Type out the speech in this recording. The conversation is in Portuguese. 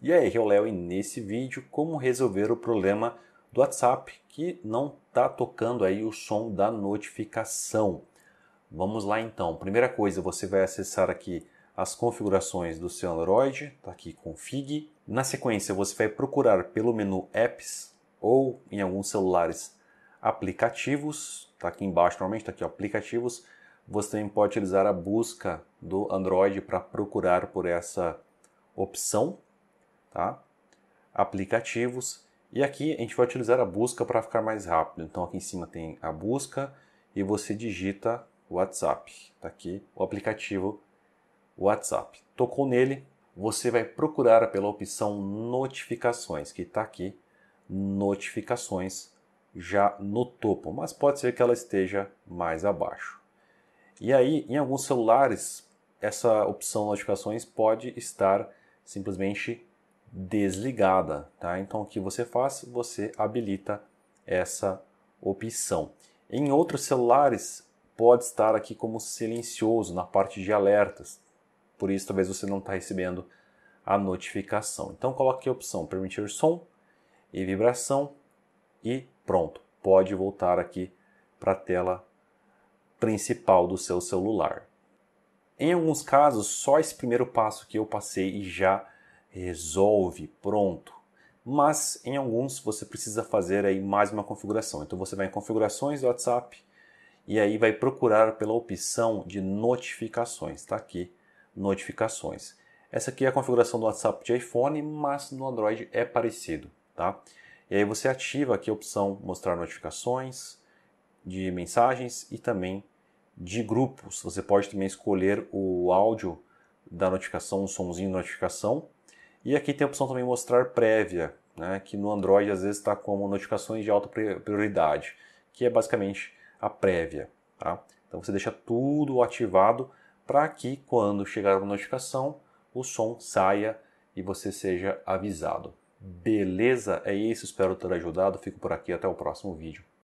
E aí, aqui é o Léo e nesse vídeo como resolver o problema do WhatsApp que não está tocando aí o som da notificação. Vamos lá então. Primeira coisa, você vai acessar aqui as configurações do seu Android, tá aqui config. Na sequência, você vai procurar pelo menu apps ou em alguns celulares aplicativos, tá aqui embaixo normalmente, tá aqui ó, aplicativos. Você também pode utilizar a busca do Android para procurar por essa opção, tá? aplicativos, e aqui a gente vai utilizar a busca para ficar mais rápido. Então aqui em cima tem a busca e você digita WhatsApp. Tá aqui o aplicativo WhatsApp. Tocou nele, você vai procurar pela opção notificações, que está aqui, notificações já no topo, mas pode ser que ela esteja mais abaixo. E aí, em alguns celulares, essa opção notificações pode estar simplesmente desligada, tá? Então o que você faz? Você habilita essa opção. Em outros celulares pode estar aqui como silencioso na parte de alertas. Por isso talvez você não está recebendo a notificação. Então coloque a opção permitir som e vibração e pronto. Pode voltar aqui para a tela principal do seu celular. Em alguns casos, só esse primeiro passo que eu passei e já resolve, pronto. Mas em alguns você precisa fazer aí mais uma configuração. Então você vai em configurações do WhatsApp e aí vai procurar pela opção de notificações, está aqui, notificações. Essa aqui é a configuração do WhatsApp de iPhone, mas no Android é parecido, tá? E aí você ativa aqui a opção mostrar notificações de mensagens e também de grupos. Você pode também escolher o áudio da notificação, o somzinho de notificação, e aqui tem a opção também mostrar prévia, né, que no Android às vezes está como notificações de alta prioridade, que é basicamente a prévia. Tá? Então você deixa tudo ativado para que quando chegar uma notificação o som saia e você seja avisado. Beleza? É isso, espero ter ajudado. Fico por aqui, até o próximo vídeo.